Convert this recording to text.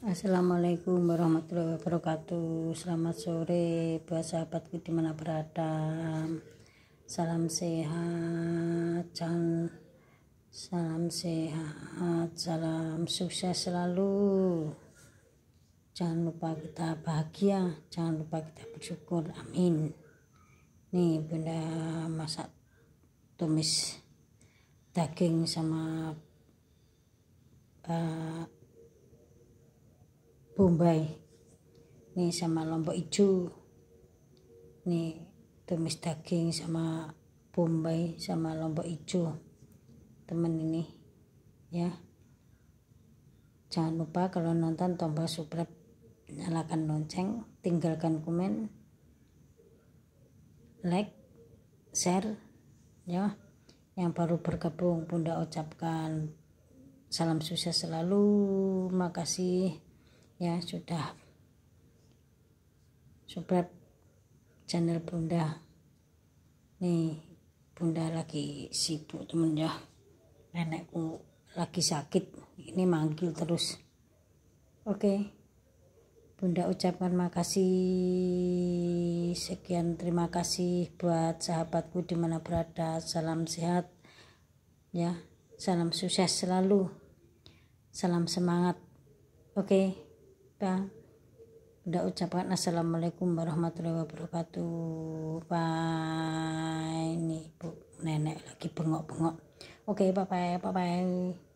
Assalamualaikum warahmatullahi wabarakatuh Selamat sore buat sahabatku dimana berada Salam sehat Jangan Salam sehat Salam sukses selalu Jangan lupa kita bahagia Jangan lupa kita bersyukur Amin Nih bunda masak tumis daging sama uh, bombay nih sama lombok hijau nih tumis daging sama bombay sama lombok hijau temen ini ya jangan lupa kalau nonton tombol subscribe nyalakan lonceng tinggalkan komen like share ya yang baru bergabung bunda ucapkan salam sukses selalu makasih ya sudah sobat channel bunda nih bunda lagi sibuk temen ya nenekku lagi sakit ini manggil terus oke bunda ucapkan makasih sekian terima kasih buat sahabatku dimana berada salam sehat ya salam sukses selalu salam semangat oke okay kita udah ucapkan assalamualaikum warahmatullahi wabarakatuh bye ini bu nenek lagi bengok-bengok oke okay, bye bye bye bye